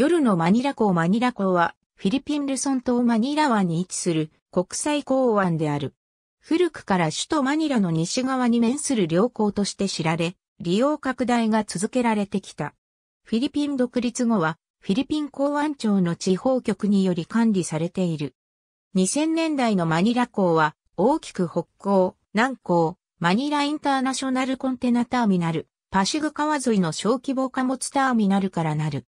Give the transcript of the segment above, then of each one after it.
夜のマニラ港マニラ港は、フィリピンルソン島マニラ湾に位置する国際港湾である。古くから首都マニラの西側に面する良港として知られ、利用拡大が続けられてきた。フィリピン独立後は、フィリピン港湾庁の地方局により管理されている。2000年代のマニラ港は、大きく北港、南港、マニラインターナショナルコンテナターミナル、パシグ川沿いの小規模貨物ターミナルからなる。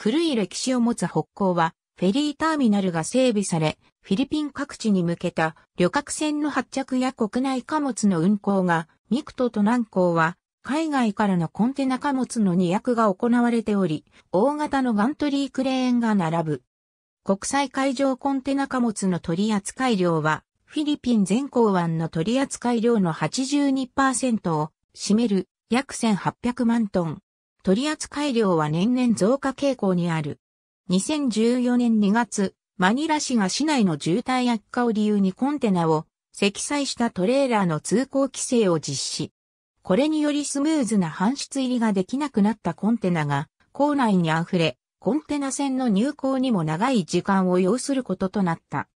古い歴史を持つ北港は、フェリーターミナルが整備され、フィリピン各地に向けた旅客船の発着や国内貨物の運航が、ミクトと南港は、海外からのコンテナ貨物の荷役が行われており、大型のガントリークレーンが並ぶ。国際海上コンテナ貨物の取扱量は、フィリピン全港湾の取扱量の82%を占める約1800万トン。取扱量は年々増加傾向にある。2014年2月、マニラ市が市内の渋滞悪化を理由にコンテナを積載したトレーラーの通行規制を実施。これによりスムーズな搬出入りができなくなったコンテナが構内に溢れ、コンテナ船の入港にも長い時間を要することとなった。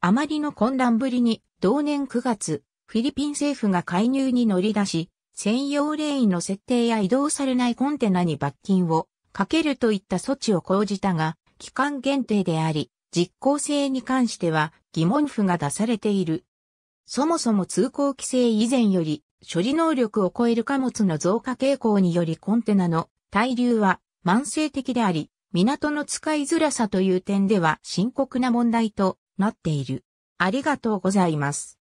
あまりの混乱ぶりに同年9月、フィリピン政府が介入に乗り出し、専用レーンの設定や移動されないコンテナに罰金をかけるといった措置を講じたが、期間限定であり、実効性に関しては疑問符が出されている。そもそも通行規制以前より処理能力を超える貨物の増加傾向によりコンテナの滞留は慢性的であり、港の使いづらさという点では深刻な問題となっている。ありがとうございます。